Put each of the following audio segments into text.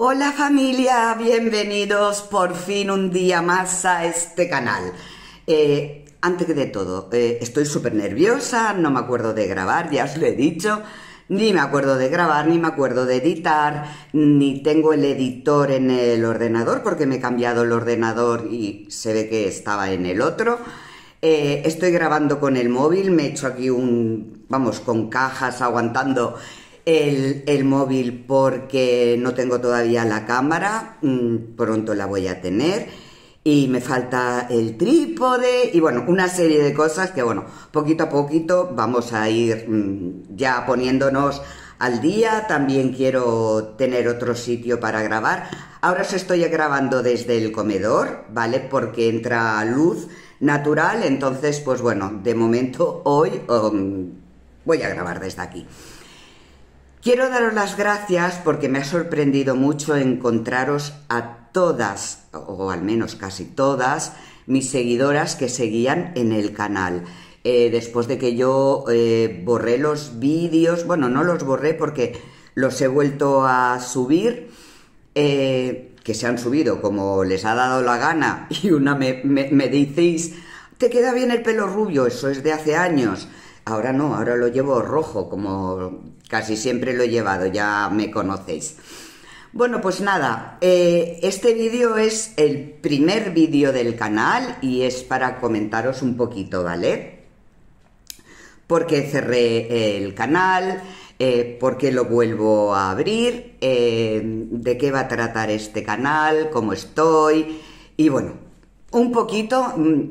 Hola familia, bienvenidos por fin un día más a este canal. Eh, antes que de todo, eh, estoy súper nerviosa, no me acuerdo de grabar, ya os lo he dicho, ni me acuerdo de grabar, ni me acuerdo de editar, ni tengo el editor en el ordenador porque me he cambiado el ordenador y se ve que estaba en el otro. Eh, estoy grabando con el móvil, me he hecho aquí un, vamos, con cajas aguantando el, móvil porque no tengo todavía la cámara, mm, pronto la voy a tener. Y me falta el trípode y bueno, una serie de cosas que bueno, poquito a poquito vamos a ir mm, ya poniéndonos al día. También quiero tener otro sitio para grabar. Ahora os estoy grabando desde el comedor, ¿vale? Porque entra luz natural, entonces pues bueno, de momento hoy mm, voy a grabar desde aquí. Quiero daros las gracias porque me ha sorprendido mucho encontraros a todas, o al menos casi todas, mis seguidoras que seguían en el canal. Eh, después de que yo eh, borré los vídeos, bueno, no los borré porque los he vuelto a subir, eh, que se han subido como les ha dado la gana, y una me, me, decís, te queda bien el pelo rubio, eso es de hace años. Ahora no, ahora lo llevo rojo, como Casi siempre lo he llevado, ya me conocéis. Bueno, pues nada, eh, este vídeo es el primer vídeo del canal y es para comentaros un poquito, ¿vale? Porque cerré eh, el canal, eh, por qué lo vuelvo a abrir, de qué va a tratar este canal, cómo estoy y bueno, un poquito... Mm,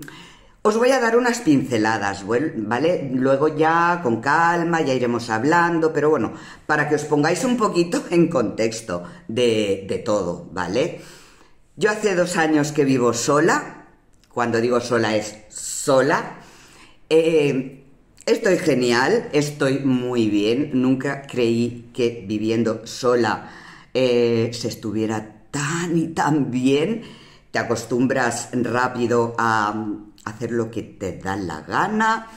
os voy a dar unas pinceladas, ¿vale? Luego ya con calma, ya iremos hablando, pero bueno, para que os pongáis un poquito en contexto de, todo, ¿vale? Yo hace dos años que vivo sola, cuando digo sola es sola. Eh, estoy genial, estoy muy bien, nunca creí que viviendo sola eh, se estuviera tan y tan bien. Te acostumbras rápido a hacer lo que te da la gana,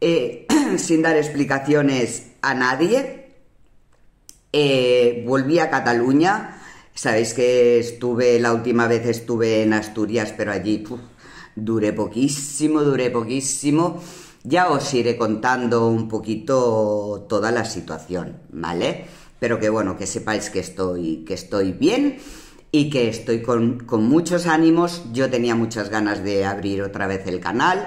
eh, sin dar explicaciones a nadie. Eh, volví a Cataluña, sabéis que estuve, la última vez estuve en Asturias, pero allí duré poquísimo, duré poquísimo. Ya os iré contando un poquito toda la situación, ¿vale? Pero que bueno, que sepáis que estoy, que estoy bien y que estoy con, muchos ánimos. Yo tenía muchas ganas de abrir otra vez el canal,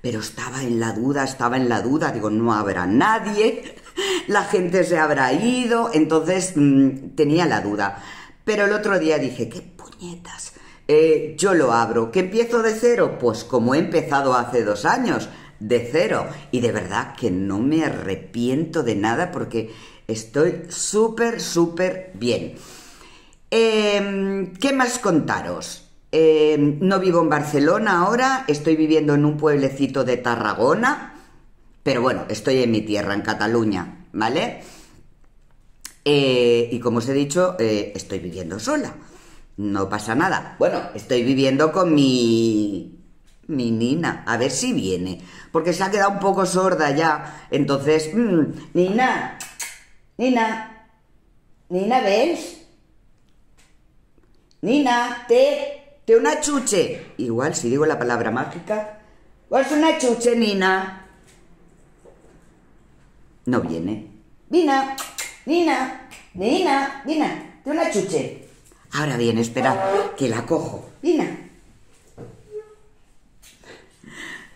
pero estaba en la duda, estaba en la duda, digo, no habrá nadie, la gente se habrá ido, entonces mm, tenía la duda. Pero el otro día dije, qué puñetas, eh, yo lo abro, que empiezo de cero, pues como he empezado hace dos años, de cero. Y de verdad que no me arrepiento de nada porque estoy súper, súper bien. Em, ¿Qué más contaros? Em, no vivo en Barcelona ahora, estoy viviendo en un pueblecito de Tarragona, pero bueno, estoy en mi tierra, en Cataluña, ¿vale? Eh, y como os he dicho, eh, estoy viviendo sola, no pasa nada. Bueno, estoy viviendo con mi mi Nina, a ver si viene, porque se ha quedado un poco sorda ya. Entonces, mm, Nina, Nina, Nina, ¿ves? Nina, te, te una chuche. Igual, si digo la palabra mágica, ¿cuál una chuche, Nina? No viene. Nina, Nina, Nina, Nina, te una chuche. Ahora bien, espera, que la cojo. Nina.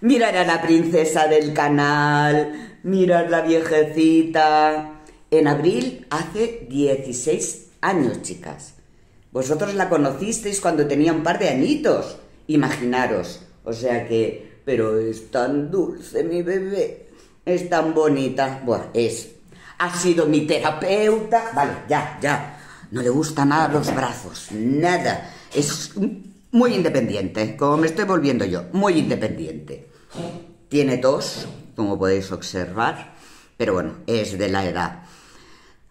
Mirar a la princesa del canal, mirar la viejecita. En abril hace 16 años, chicas. Vosotros la conocisteis cuando tenía un par de añitos, imaginaros. O sea que, pero es tan dulce mi bebé, es tan bonita. Bueno, es. Ha sido mi terapeuta. Vale, ya, ya. No le gustan nada los brazos, nada. Es muy independiente, como me estoy volviendo yo, muy independiente. Tiene tos, como podéis observar, pero bueno, es de la edad.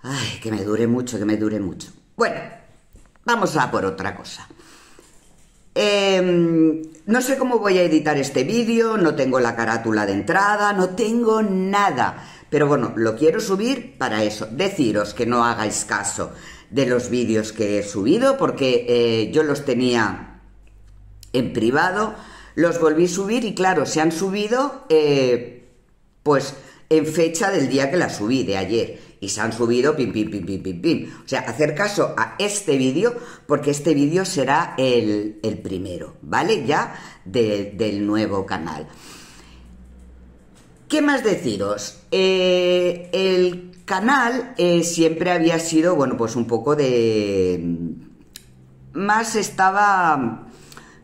Ay, que me dure mucho, que me dure mucho. Bueno, Vamos a por otra cosa. Em, no sé cómo voy a editar este vídeo, no tengo la carátula de entrada, no tengo nada. Pero bueno, lo quiero subir para eso. Deciros que no hagáis caso de los vídeos que he subido porque eh, yo los tenía en privado, los volví a subir y claro, se han subido eh, pues en fecha del día que la subí, de ayer y se han subido, pim, pim, pim, pim, pim, pim. O sea, hacer caso a este vídeo, porque este vídeo será el, primero, ¿vale? Ya del nuevo canal. ¿Qué más deciros? Eh, el canal eh, siempre había sido, bueno, pues un poco de... Más estaba,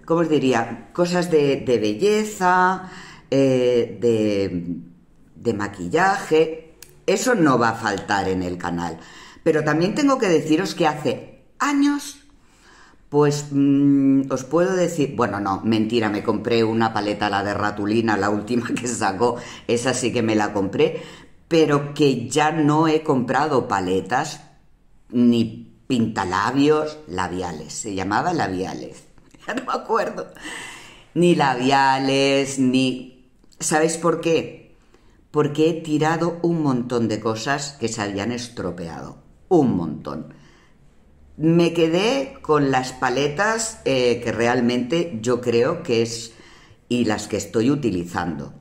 ¿cómo os diría? Cosas de, belleza, eh, de maquillaje, eso no va a faltar en el canal. Pero también tengo que deciros que hace años, pues mm, os puedo decir, bueno, no, mentira, me compré una paleta, la de ratulina, la última que sacó, esa sí que me la compré, pero que ya no he comprado paletas ni pintalabios, labiales, se llamaba labiales, ya no me acuerdo, ni labiales, ni... ¿Sabéis por qué? porque he tirado un montón de cosas que se habían estropeado. Un montón. Me quedé con las paletas eh, que realmente yo creo que es y las que estoy utilizando.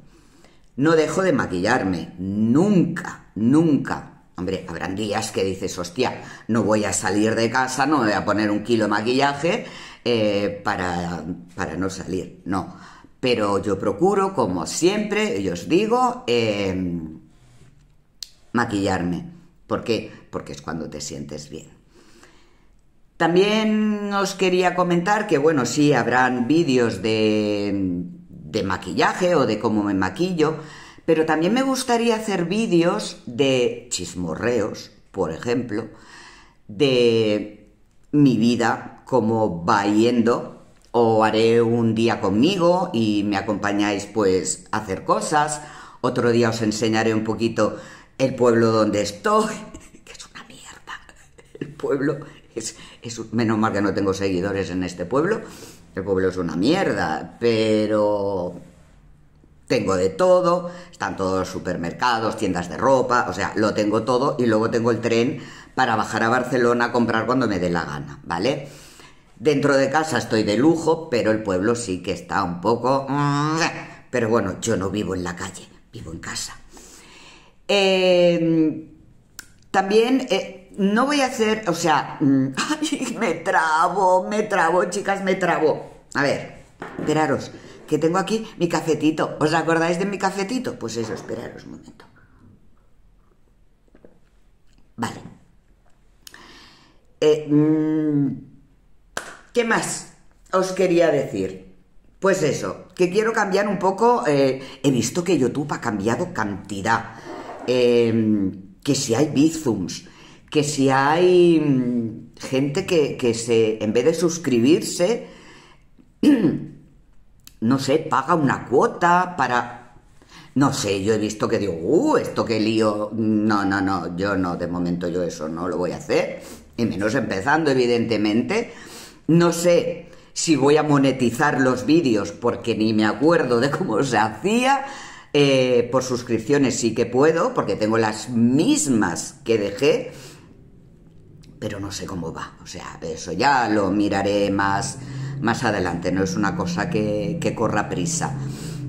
No dejo de maquillarme, nunca, nunca. Hombre, habrán días que dices, hostia, no voy a salir de casa, no voy a poner un kilo de maquillaje eh, para, para no salir. No, pero yo procuro, como siempre, yo os digo, em, maquillarme. ¿Por qué? Porque es cuando te sientes bien. También os quería comentar que, bueno, sí, habrán vídeos de, de maquillaje o de cómo me maquillo, pero también me gustaría hacer vídeos de chismorreos, por ejemplo, de mi vida como va yendo o haré un día conmigo y me acompañáis pues a hacer cosas. Otro día os enseñaré un poquito el pueblo donde estoy, que es una mierda. El pueblo es, es menos mal que no tengo seguidores en este pueblo. El pueblo es una mierda, pero tengo de todo, están todos los supermercados, tiendas de ropa, o sea, lo tengo todo y luego tengo el tren para bajar a Barcelona a comprar cuando me dé la gana, ¿vale? Dentro de casa estoy de lujo, pero el pueblo sí que está un poco... Pero bueno, yo no vivo en la calle, vivo en casa. Em, también eh, no voy a hacer, o sea, mm, me trabo, me trabo, chicas, me trabo. A ver, esperaros, que tengo aquí mi cafetito. ¿Os acordáis de mi cafetito? Pues eso, esperaros un momento. Vale. Eh, mm, ¿Qué más os quería decir? Pues eso, que quiero cambiar un poco. Eh, he visto que YouTube ha cambiado cantidad. Em, que si hay bizums, que si hay mm, gente que, se, en vez de suscribirse, no sé, paga una cuota para. No sé, yo he visto que digo, uh, esto qué lío. No, no, no, yo no, de momento yo eso no lo voy a hacer. Y menos empezando, evidentemente. No sé si voy a monetizar los vídeos porque ni me acuerdo de cómo se hacía. Eh, por suscripciones sí que puedo, porque tengo las mismas que dejé, pero no sé cómo va. O sea, eso ya lo miraré más, más adelante, no es una cosa que, que corra prisa.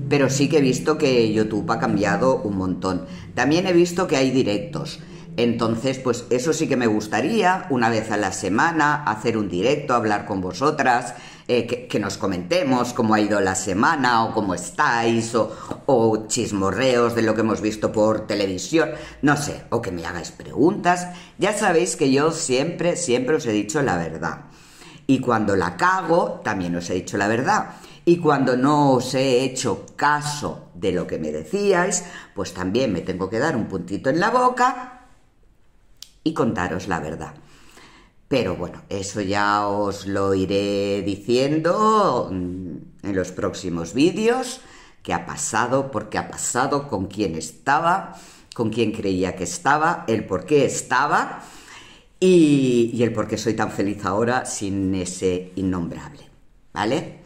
Pero sí que he visto que YouTube ha cambiado un montón. También he visto que hay directos. Entonces, pues eso sí que me gustaría, una vez a la semana, hacer un directo, hablar con vosotras, eh, que, nos comentemos cómo ha ido la semana o cómo estáis, o, o chismorreos de lo que hemos visto por televisión, no sé, o que me hagáis preguntas. Ya sabéis que yo siempre, siempre os he dicho la verdad. Y cuando la cago, también os he dicho la verdad. Y cuando no os he hecho caso de lo que me decíais, pues también me tengo que dar un puntito en la boca y contaros la verdad. Pero bueno, eso ya os lo iré diciendo mm, en los próximos vídeos, qué ha pasado, por qué ha pasado, con quién estaba, con quién creía que estaba, el por qué estaba y, y el por qué soy tan feliz ahora sin ese innombrable. ¿Vale?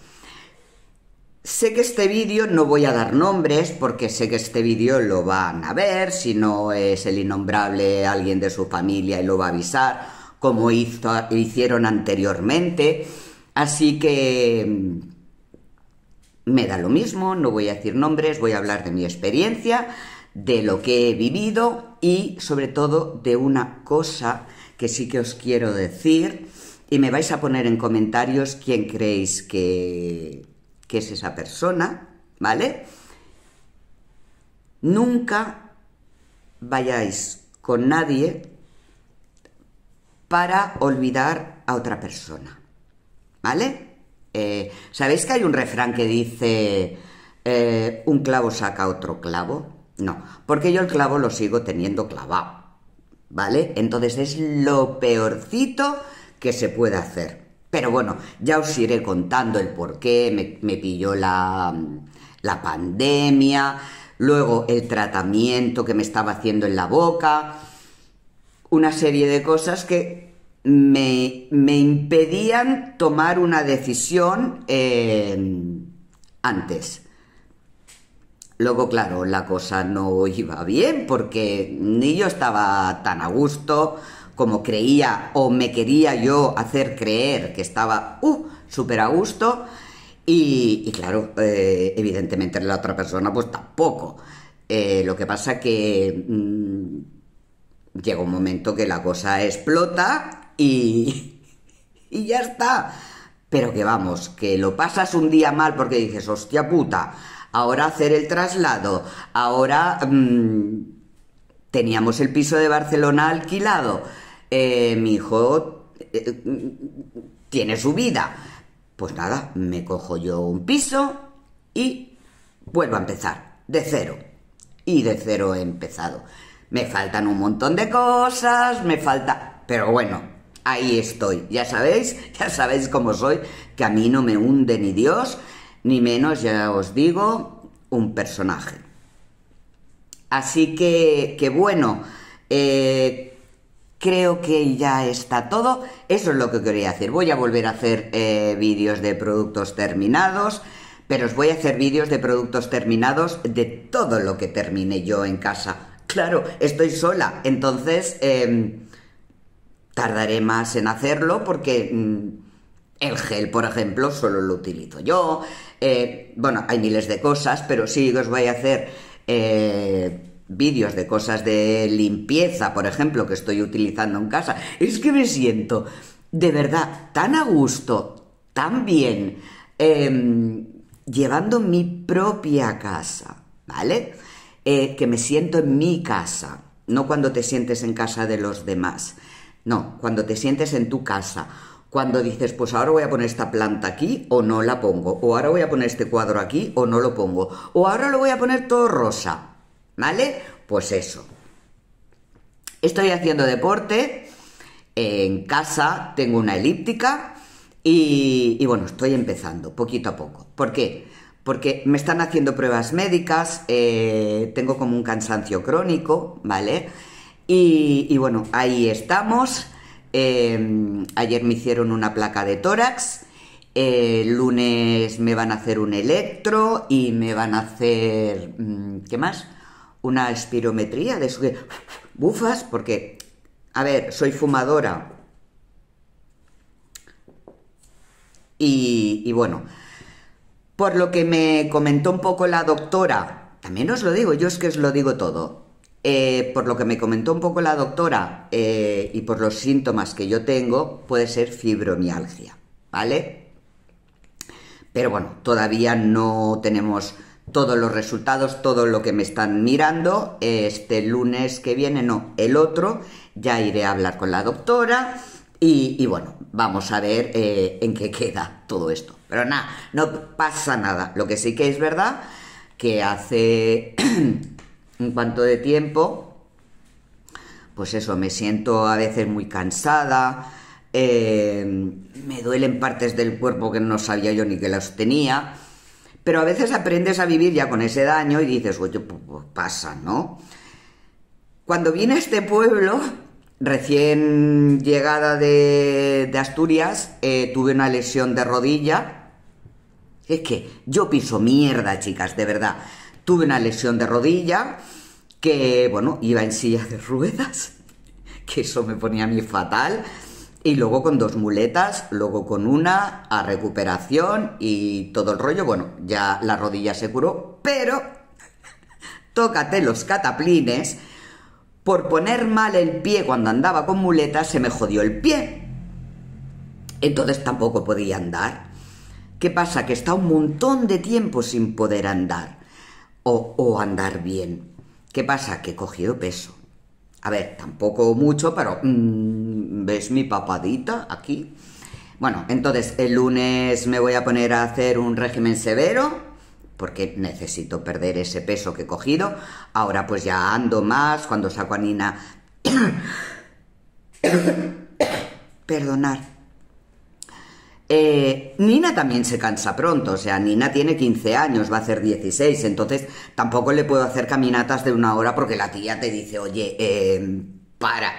Sé que este vídeo no voy a dar nombres porque sé que este vídeo lo van a ver, si no es el innombrable alguien de su familia y lo va a avisar, como hizo, hicieron anteriormente. Así que mm, me da lo mismo, no voy a decir nombres, voy a hablar de mi experiencia, de lo que he vivido y sobre todo de una cosa que sí que os quiero decir y me vais a poner en comentarios quién creéis que que es esa persona, ¿vale? Nunca vayáis con nadie para olvidar a otra persona, ¿vale? Eh, ¿Sabéis que hay un refrán que dice eh, un clavo saca otro clavo? No, porque yo el clavo lo sigo teniendo clavado, ¿vale? Entonces es lo peorcito que se puede hacer. Pero bueno, ya os iré contando el por qué me, pilló la, pandemia, luego el tratamiento que me estaba haciendo en la boca, una serie de cosas que me, impedían tomar una decisión eh, antes. Luego, claro, la cosa no iba bien porque ni yo estaba tan a gusto como creía o me quería yo hacer creer que estaba uh, súper a gusto. Y, claro, eh, evidentemente la otra persona pues tampoco. Eh, lo que pasa que mm, llega un momento que la cosa explota y, y ya está. Pero que vamos, que lo pasas un día mal porque dices, hostia puta, ahora hacer el traslado, ahora mm, teníamos el piso de Barcelona alquilado eh, mi hijo eh, tiene su vida. Pues nada, me cojo yo un piso y vuelvo a empezar, de cero. Y de cero he empezado. Me faltan un montón de cosas, me falta... Pero bueno, ahí estoy. Ya sabéis, ya sabéis cómo soy, que a mí no me hunde ni Dios, ni menos, ya os digo, un personaje. Así que, que bueno, eh, Creo que ya está todo. Eso es lo que quería hacer. Voy a volver a hacer eh, vídeos de productos terminados, pero os voy a hacer vídeos de productos terminados de todo lo que termine yo en casa. Claro, estoy sola, entonces em, tardaré más en hacerlo porque mm, el gel, por ejemplo, solo lo utilizo yo. Eh, bueno, hay miles de cosas, pero sí os voy a hacer... Eh, vídeos de cosas de limpieza, por ejemplo, que estoy utilizando en casa, es que me siento de verdad tan a gusto, tan bien, em, llevando mi propia casa, ¿vale? Eh, que me siento en mi casa, no cuando te sientes en casa de los demás, no, cuando te sientes en tu casa. Cuando dices, pues ahora voy a poner esta planta aquí o no la pongo, o ahora voy a poner este cuadro aquí o no lo pongo, o ahora lo voy a poner todo rosa, ¿Vale? Pues eso. Estoy haciendo deporte. En casa tengo una elíptica. Y, bueno, estoy empezando poquito a poco. ¿Por qué? Porque me están haciendo pruebas médicas, eh, tengo como un cansancio crónico, ¿vale? Y, bueno, ahí estamos. Em, ayer me hicieron una placa de tórax. El lunes me van a hacer un electro y me van a hacer... Mm, ¿Qué más? una espirometría de Bufas, porque, a ver, soy fumadora. Y, bueno, por lo que me comentó un poco la doctora, también os lo digo, yo es que os lo digo todo. Eh, por lo que me comentó un poco la doctora eh, y por los síntomas que yo tengo, puede ser fibromialgia, ¿vale? Pero bueno, todavía no tenemos todos los resultados, todo lo que me están mirando. Este lunes que viene, no, el otro, ya iré a hablar con la doctora y, bueno, vamos a ver eh, en qué queda todo esto. Pero nada, no pasa nada. Lo que sí que es verdad, que hace un cuanto de tiempo, pues eso, me siento a veces muy cansada, eh, me duelen partes del cuerpo que no sabía yo ni que las tenía pero a veces aprendes a vivir ya con ese daño y dices, oye, pues, pues pasa, ¿no? Cuando vine a este pueblo, recién llegada de, Asturias, eh, tuve una lesión de rodilla. Es que yo piso mierda, chicas, de verdad. Tuve una lesión de rodilla que, bueno, iba en silla de ruedas, que eso me ponía a mí fatal. Y luego con dos muletas, luego con una a recuperación y todo el rollo. Bueno, ya la rodilla se curó, pero tócate los cataplines. Por poner mal el pie cuando andaba con muletas se me jodió el pie. Entonces tampoco podía andar. ¿Qué pasa? Que está un montón de tiempo sin poder andar o, andar bien. ¿Qué pasa? Que he cogido peso. A ver, tampoco mucho, pero mm, ¿Ves mi papadita aquí? Bueno, entonces el lunes me voy a poner a hacer un régimen severo porque necesito perder ese peso que he cogido. Ahora pues ya ando más, cuando saco a Nina... Perdonar. Eh, Nina también se cansa pronto, o sea, Nina tiene 15 años, va a hacer 16, entonces tampoco le puedo hacer caminatas de una hora porque la tía te dice, oye, eh, para.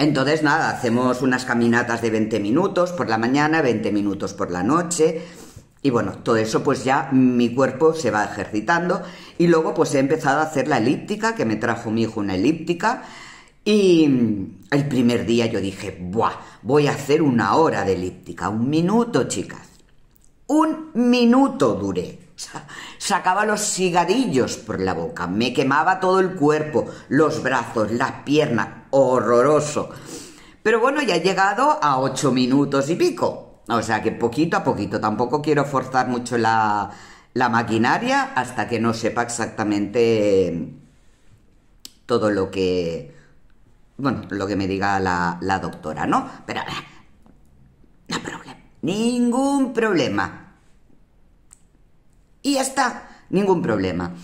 Entonces, nada, hacemos unas caminatas de 20 minutos por la mañana, 20 minutos por la noche. Y bueno, todo eso pues ya mi cuerpo se va ejercitando. Y luego pues he empezado a hacer la elíptica, que me trajo mi hijo una elíptica. Y el primer día yo dije, ¡buah! Voy a hacer una hora de elíptica, un minuto, chicas. Un minuto duré. sacaba los cigarrillos por la boca, me quemaba todo el cuerpo, los brazos, las piernas, horroroso. Pero bueno, ya he llegado a ocho minutos y pico. O sea que poquito a poquito. Tampoco quiero forzar mucho la, la maquinaria hasta que no sepa exactamente eh, todo lo que. Bueno, lo que me diga la, la doctora, ¿no? Pero no problema. Ningún problema. Y ya está. Ningún problema.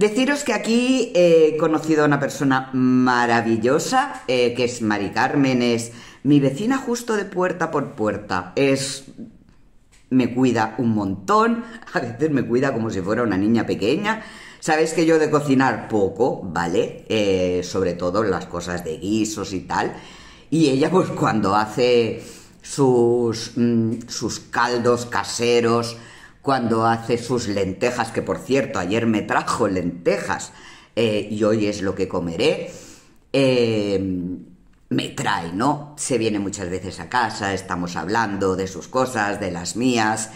Deciros que aquí eh, he conocido a una persona maravillosa, eh, que es Mari Carmen, es mi vecina justo de puerta por puerta. Es. me cuida un montón, a veces me cuida como si fuera una niña pequeña. Sabéis que yo de cocinar poco, ¿vale? Eh, sobre todo las cosas de guisos y tal. Y ella, pues cuando hace sus, mm, sus caldos caseros, cuando hace sus lentejas, que por cierto, ayer me trajo lentejas eh, y hoy es lo que comeré, eh, me trae, ¿no? Se viene muchas veces a casa, estamos hablando de sus cosas, de las mías,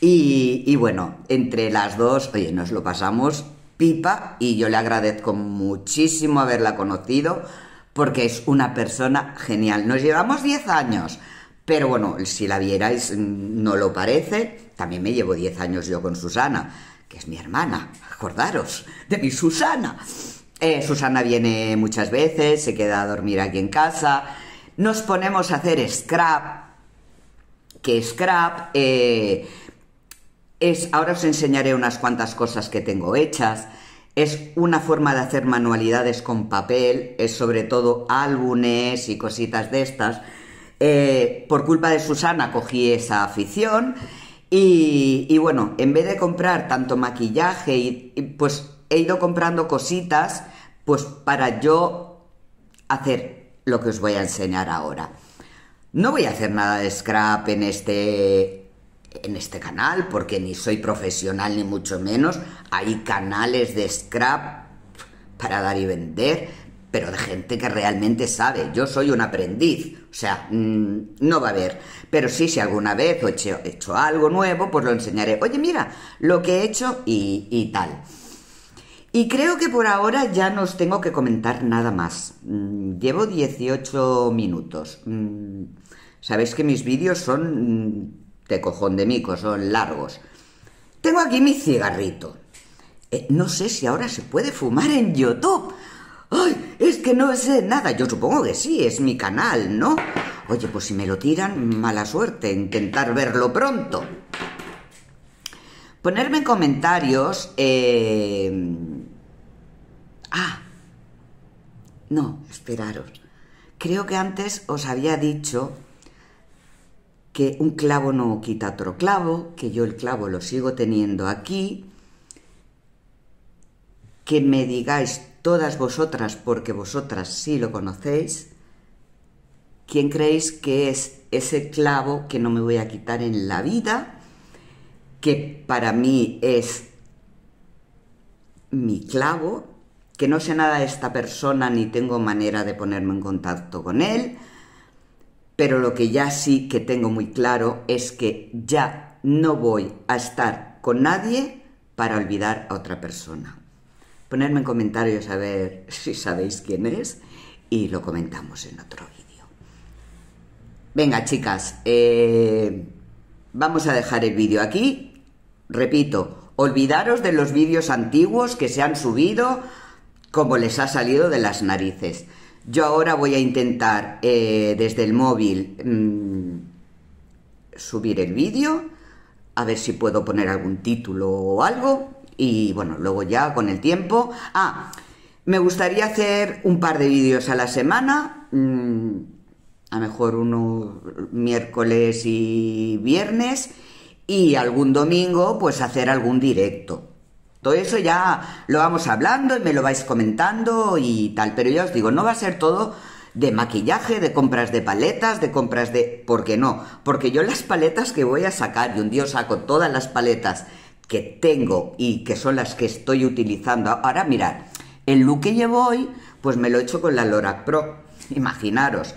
y, y bueno, entre las dos, oye, nos lo pasamos pipa y yo le agradezco muchísimo haberla conocido porque es una persona genial. Nos llevamos 10 años pero bueno, si la vierais, mm, no lo parece. También me llevo 10 años yo con Susana, que es mi hermana, acordaros, de mi Susana. Eh, Susana viene muchas veces, se queda a dormir aquí en casa. Nos ponemos a hacer scrap, que scrap eh, es, ahora os enseñaré unas cuantas cosas que tengo hechas. Es una forma de hacer manualidades con papel, es sobre todo álbumes y cositas de estas eh, por culpa de Susana cogí esa afición y, bueno, en vez de comprar tanto maquillaje, y, pues he ido comprando cositas pues para yo hacer lo que os voy a enseñar ahora. No voy a hacer nada de scrap en este en este canal porque ni soy profesional ni mucho menos. Hay canales de scrap para dar y vender pero de gente que realmente sabe. Yo soy un aprendiz, o sea, mm, no va a haber. Pero sí, si alguna vez he hecho, he hecho, algo nuevo, pues lo enseñaré. Oye, mira lo que he hecho y, tal. Y creo que por ahora ya no os tengo que comentar nada más. Mm, llevo 18 minutos. Mm, sabéis que mis vídeos son de cojón de mico, son largos. Tengo aquí mi cigarrito. Eh, no sé si ahora se puede fumar en YouTube. ¡Ay! Es que no sé nada. Yo supongo que sí, es mi canal, ¿no? Oye, pues si me lo tiran, mala suerte. Intentar verlo pronto. Ponerme comentarios. Em, ah. No, esperaros. Creo que antes os había dicho que un clavo no quita otro clavo, que yo el clavo lo sigo teniendo aquí, que me digáis todas vosotras, porque vosotras sí lo conocéis, ¿quién creéis que es ese clavo que no me voy a quitar en la vida? Que para mí es mi clavo, que no sé nada de esta persona ni tengo manera de ponerme en contacto con él, pero lo que ya sí que tengo muy claro es que ya no voy a estar con nadie para olvidar a otra persona ponerme en comentarios a ver si sabéis quién es y lo comentamos en otro vídeo. Venga, chicas, eh, vamos a dejar el vídeo aquí. Repito, olvidaros de los vídeos antiguos que se han subido como les ha salido de las narices. Yo ahora voy a intentar eh, desde el móvil mm, subir el vídeo, a ver si puedo poner algún título o algo y bueno, luego ya con el tiempo. Ah, me gustaría hacer un par de vídeos a la semana. Mm, a lo mejor unos miércoles y viernes y algún domingo pues hacer algún directo. Todo eso ya lo vamos hablando y me lo vais comentando y tal, pero ya os digo, no va a ser todo de maquillaje, de compras de paletas, de compras de... ¿Por qué no? Porque yo las paletas que voy a sacar, y un día os saco todas las paletas que tengo y que son las que estoy utilizando. Ahora mirad, el look que llevo hoy, pues me lo he hecho con la Lorac Pro, imaginaros.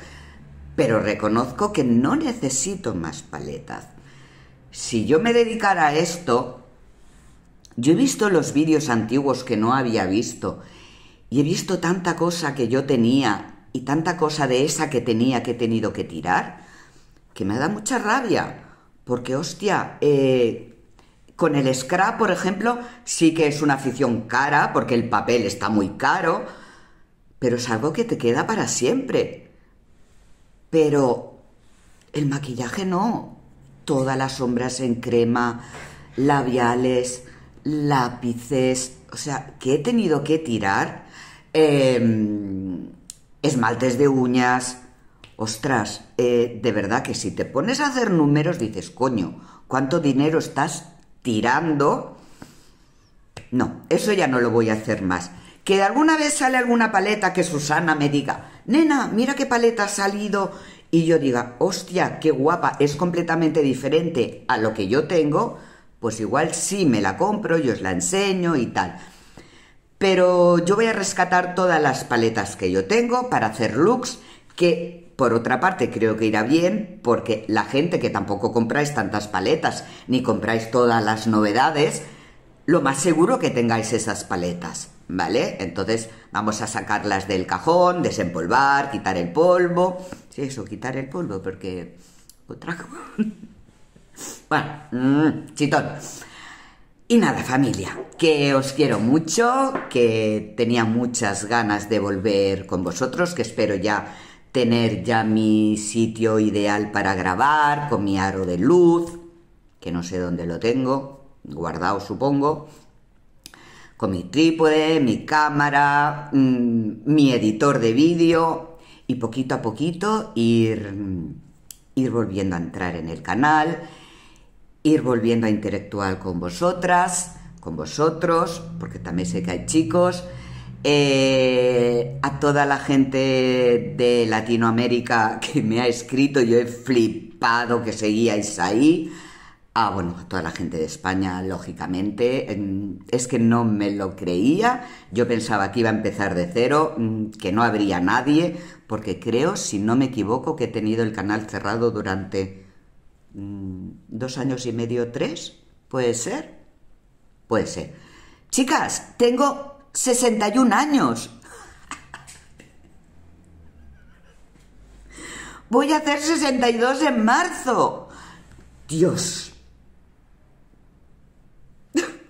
Pero reconozco que no necesito más paletas. Si yo me dedicara a esto, yo he visto los vídeos antiguos que no había visto y he visto tanta cosa que yo tenía y tanta cosa de esa que tenía que he tenido que tirar, que me da mucha rabia, porque hostia, eh, con el scrap, por ejemplo, sí que es una afición cara porque el papel está muy caro, pero es algo que te queda para siempre. Pero el maquillaje no. Todas las sombras en crema, labiales, lápices, o sea, que he tenido que tirar. Em, esmaltes de uñas. Ostras, eh, de verdad que si te pones a hacer números dices, coño, ¿cuánto dinero estás tirando. No, eso ya no lo voy a hacer más. Que alguna vez sale alguna paleta que Susana me diga, nena, mira qué paleta ha salido. Y yo diga, hostia, qué guapa, es completamente diferente a lo que yo tengo. Pues igual sí me la compro, yo os la enseño y tal. Pero yo voy a rescatar todas las paletas que yo tengo para hacer looks que por otra parte, creo que irá bien porque la gente que tampoco compráis tantas paletas ni compráis todas las novedades, lo más seguro que tengáis esas paletas, ¿vale? Entonces vamos a sacarlas del cajón, desempolvar, quitar el polvo. Sí, eso, quitar el polvo porque... Otra... bueno, mm, chitón. Y nada, familia, que os quiero mucho, que tenía muchas ganas de volver con vosotros, que espero ya tener ya mi sitio ideal para grabar, con mi aro de luz, que no sé dónde lo tengo, guardado supongo, con mi trípode, mi cámara, mm, mi editor de vídeo y poquito a poquito ir, mm, ir volviendo a entrar en el canal, ir volviendo a interactuar con vosotras, con vosotros, porque también sé que hay chicos, eh, a toda la gente de Latinoamérica que me ha escrito, yo he flipado que seguíais ahí. Ah, bueno, a toda la gente de España, lógicamente. Mm, es que no me lo creía. Yo pensaba que iba a empezar de cero, mm, que no habría nadie, porque creo, si no me equivoco, que he tenido el canal cerrado durante mm, dos años y medio, tres. ¿Puede ser? Puede ser. Chicas, tengo 61 años. Voy a hacer 62 en marzo. Dios.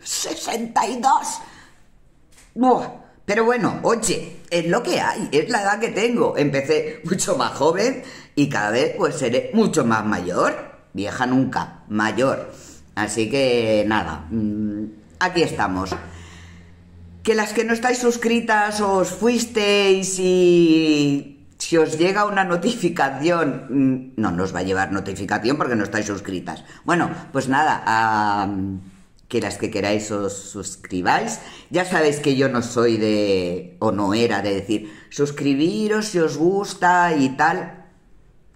62. Pero bueno, oye, es lo que hay, es la edad que tengo. Empecé mucho más joven y cada vez pues seré mucho más mayor. Vieja nunca, mayor. Así que nada, mm, aquí estamos que las que no estáis suscritas os fuisteis y si os llega una notificación, mm, no nos va a llevar notificación porque no estáis suscritas. Bueno, pues nada, que las que queráis os suscribáis. Ya sabéis que yo no soy de, o no era de decir, suscribiros si os gusta y tal.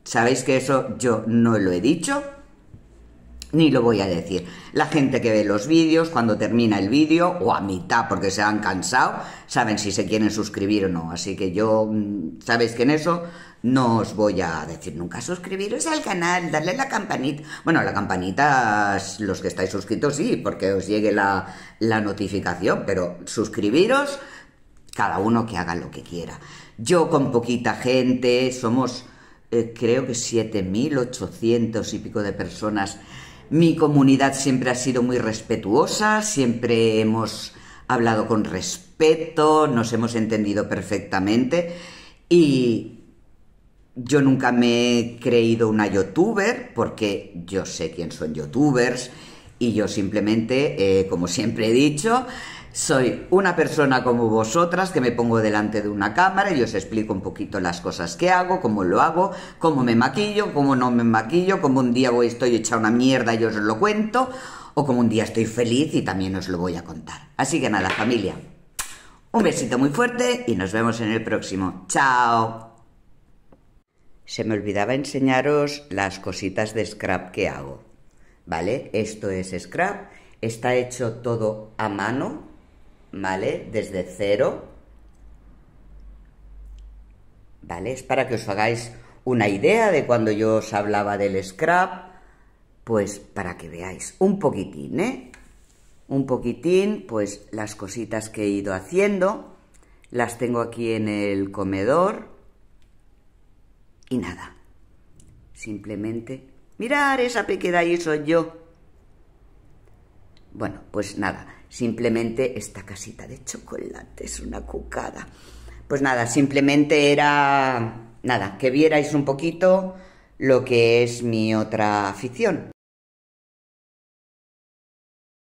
Sabéis que eso yo no lo he dicho ni lo voy a decir. La gente que ve los vídeos, cuando termina el vídeo, o a mitad porque se han cansado, saben si se quieren suscribir o no. Así que yo, mm, sabéis que en eso no os voy a decir nunca suscribiros al canal, darle la campanita. Bueno, la campanita, los que estáis suscritos sí, porque os llegue la, notificación, pero suscribiros, cada uno que haga lo que quiera. Yo con poquita gente, somos... Eh, creo que 7.800 y pico de personas mi comunidad siempre ha sido muy respetuosa, siempre hemos hablado con respeto, nos hemos entendido perfectamente y yo nunca me he creído una youtuber porque yo sé quién son youtubers y yo simplemente, eh, como siempre he dicho, soy una persona como vosotras que me pongo delante de una cámara y os explico un poquito las cosas que hago, cómo lo hago, cómo me maquillo, cómo no me maquillo, cómo un día voy, estoy hecha una mierda y os lo cuento, o cómo un día estoy feliz y también os lo voy a contar. Así que nada, familia, un besito muy fuerte y nos vemos en el próximo. ¡Chao! Se me olvidaba enseñaros las cositas de scrap que hago. ¿Vale? Esto es scrap. Está hecho todo a mano, ¿vale? Desde cero, ¿vale? Es para que os hagáis una idea de cuando yo os hablaba del scrap, pues para que veáis un poquitín, ¿eh? Un poquitín, pues las cositas que he ido haciendo, las tengo aquí en el comedor y nada, simplemente, mirar esa pequeña y soy yo. Bueno, pues nada, Simplemente esta casita de chocolate es una cucada. Pues nada, simplemente era nada, que vierais un poquito lo que es mi otra afición.